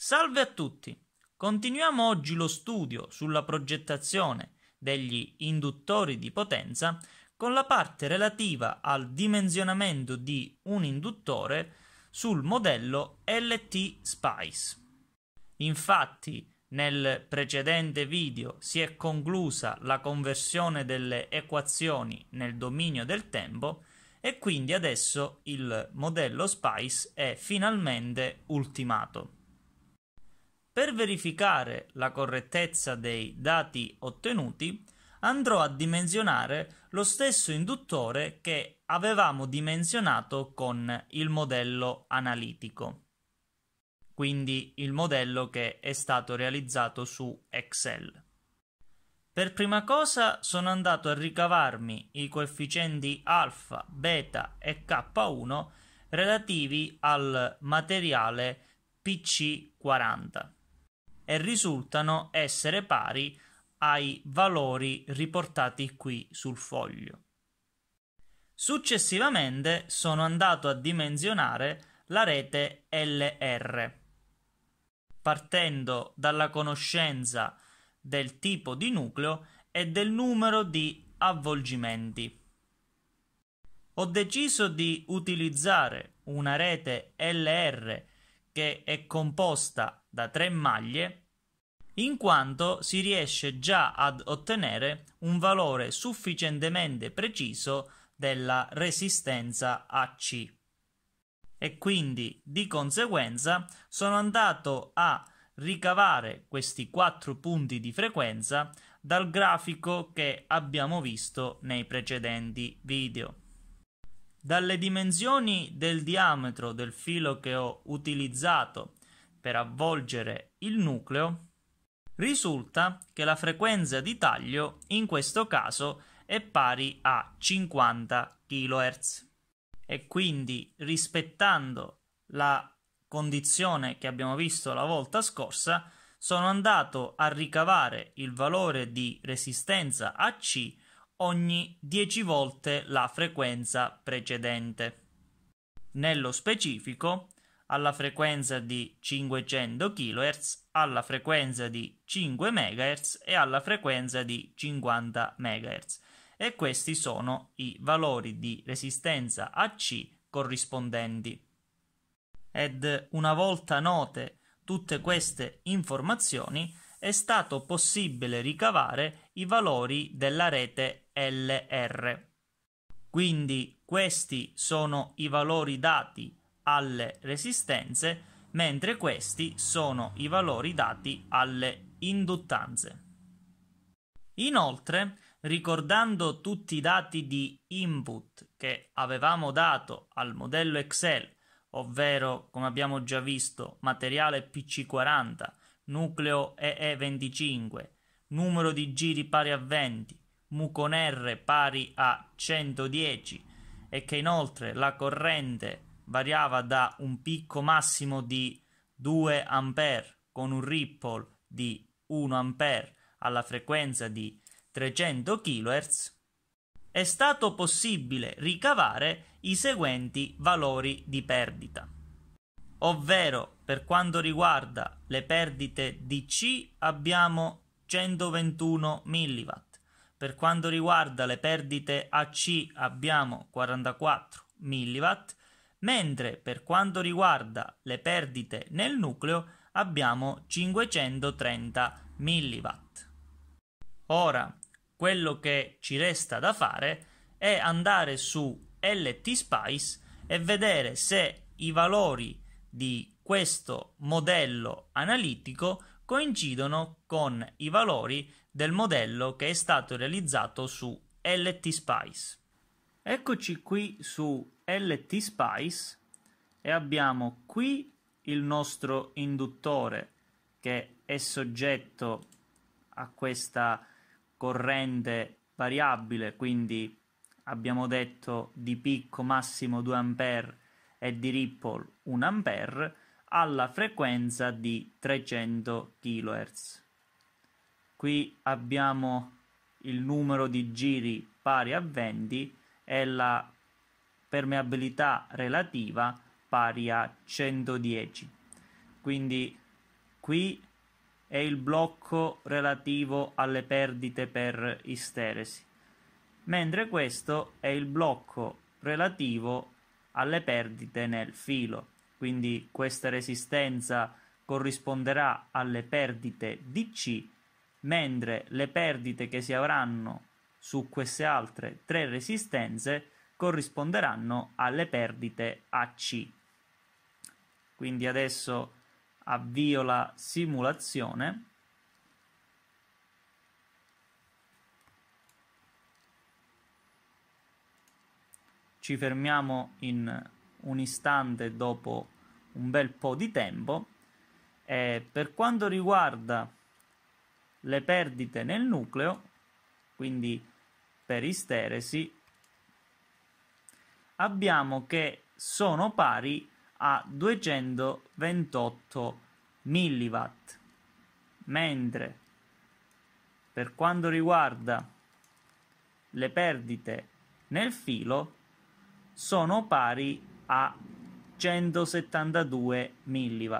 Salve a tutti! Continuiamo oggi lo studio sulla progettazione degli induttori di potenza con la parte relativa al dimensionamento di un induttore sul modello LT Spice. Infatti, nel precedente video si è conclusa la conversione delle equazioni nel dominio del tempo e quindi adesso il modello Spice è finalmente ultimato. Per verificare la correttezza dei dati ottenuti, andrò a dimensionare lo stesso induttore che avevamo dimensionato con il modello analitico, quindi il modello che è stato realizzato su Excel. Per prima cosa sono andato a ricavarmi i coefficienti alfa, beta e K1 relativi al materiale PC40 e risultano essere pari ai valori riportati qui sul foglio. Successivamente sono andato a dimensionare la rete LR partendo dalla conoscenza del tipo di nucleo e del numero di avvolgimenti. Ho deciso di utilizzare una rete LR che è composta da tre maglie in quanto si riesce già ad ottenere un valore sufficientemente preciso della resistenza AC. E quindi di conseguenza sono andato a ricavare questi quattro punti di frequenza dal grafico che abbiamo visto nei precedenti video. Dalle dimensioni del diametro del filo che ho utilizzato per avvolgere il nucleo, risulta che la frequenza di taglio in questo caso è pari a 50 kHz e quindi rispettando la condizione che abbiamo visto la volta scorsa sono andato a ricavare il valore di resistenza AC ogni 10 volte la frequenza precedente. Nello specifico alla frequenza di 500 kHz, alla frequenza di 5 MHz e alla frequenza di 50 MHz. E questi sono i valori di resistenza AC corrispondenti. Ed una volta note tutte queste informazioni, è stato possibile ricavare i valori della rete LR. Quindi questi sono i valori dati alle resistenze, mentre questi sono i valori dati alle induttanze. Inoltre, ricordando tutti i dati di input che avevamo dato al modello Excel, ovvero, come abbiamo già visto, materiale PC40, nucleo EE25, numero di giri pari a 20, mucon R pari a 110 e che inoltre la corrente variava da un picco massimo di 2 A con un ripple di 1 A alla frequenza di 300 kHz, è stato possibile ricavare i seguenti valori di perdita, ovvero per quanto riguarda le perdite DC abbiamo 121 mW, per quanto riguarda le perdite AC abbiamo 44 mW mentre per quanto riguarda le perdite nel nucleo abbiamo 530 mW. Ora, quello che ci resta da fare è andare su LTSpice e vedere se i valori di questo modello analitico coincidono con i valori del modello che è stato realizzato su LTSpice. Eccoci qui su LT Spice e abbiamo qui il nostro induttore che è soggetto a questa corrente variabile, quindi abbiamo detto di picco massimo 2 A e di ripple 1 A alla frequenza di 300 kHz. Qui abbiamo il numero di giri pari a 20 e la permeabilità relativa pari a 110. Quindi qui è il blocco relativo alle perdite per isteresi, mentre questo è il blocco relativo alle perdite nel filo. Quindi questa resistenza corrisponderà alle perdite di C, mentre le perdite che si avranno su queste altre tre resistenze corrisponderanno alle perdite AC. Quindi adesso avvio la simulazione. Ci fermiamo in un istante dopo un bel po' di tempo. E per quanto riguarda le perdite nel nucleo, quindi per isteresi, abbiamo che sono pari a 228 mW, mentre per quanto riguarda le perdite nel filo sono pari a 172 mW.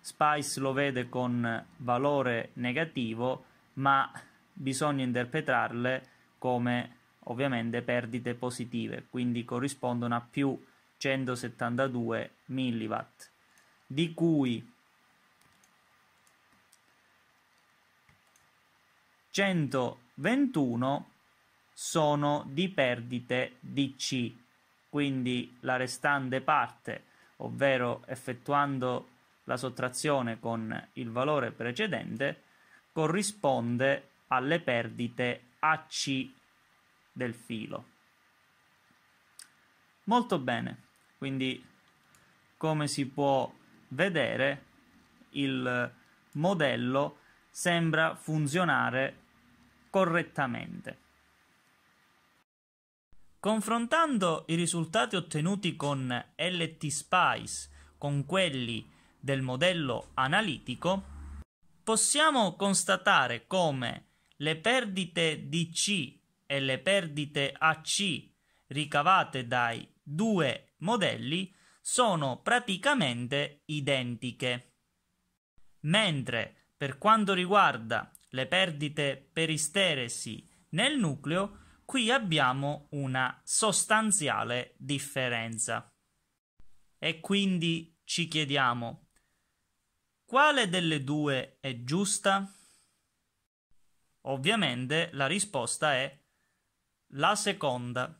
Spice lo vede con valore negativo, ma bisogna interpretarle come ovviamente perdite positive, quindi corrispondono a più 172 milliwatt, di cui 121 sono di perdite DC, quindi la restante parte, ovvero effettuando la sottrazione con il valore precedente, corrisponde alle perdite AC del filo. Molto bene, quindi come si può vedere il modello sembra funzionare correttamente. Confrontando i risultati ottenuti con LTSpice con quelli del modello analitico, possiamo constatare come le perdite di C e le perdite AC ricavate dai due modelli sono praticamente identiche. Mentre per quanto riguarda le perdite peristeresi nel nucleo, qui abbiamo una sostanziale differenza. E quindi ci chiediamo quale delle due è giusta? Ovviamente la risposta è la seconda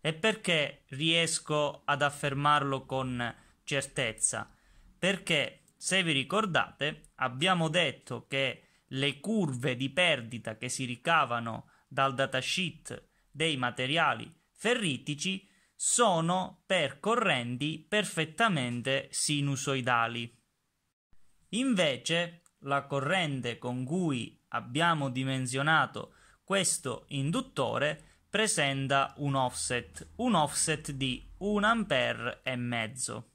e perché riesco ad affermarlo con certezza? Perché, se vi ricordate, abbiamo detto che le curve di perdita che si ricavano dal datasheet dei materiali ferritici sono per correnti perfettamente sinusoidali. Invece, la corrente con cui abbiamo dimensionato questo induttore presenta un offset, un offset di 1 ampere e mezzo.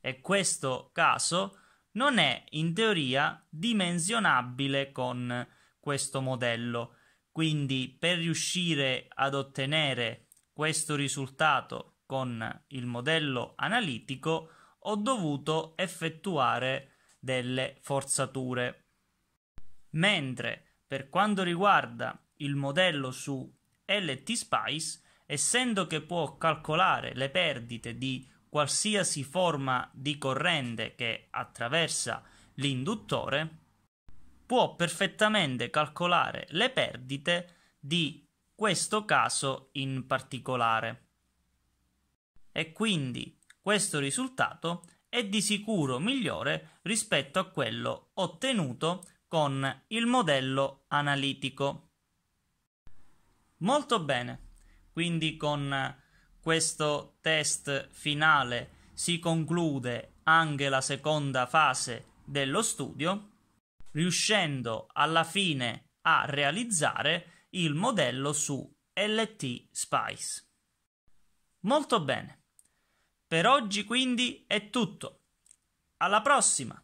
E questo caso non è in teoria dimensionabile con questo modello. Quindi per riuscire ad ottenere questo risultato con il modello analitico ho dovuto effettuare delle forzature. Mentre per quanto riguarda il modello su LT Spice, essendo che può calcolare le perdite di qualsiasi forma di corrente che attraversa l'induttore, può perfettamente calcolare le perdite di questo caso in particolare. E quindi questo risultato è di sicuro migliore rispetto a quello ottenuto con il modello analitico. Molto bene, quindi con questo test finale si conclude anche la seconda fase dello studio, riuscendo alla fine a realizzare il modello su LT Spice. Molto bene. Per oggi quindi è tutto. Alla prossima!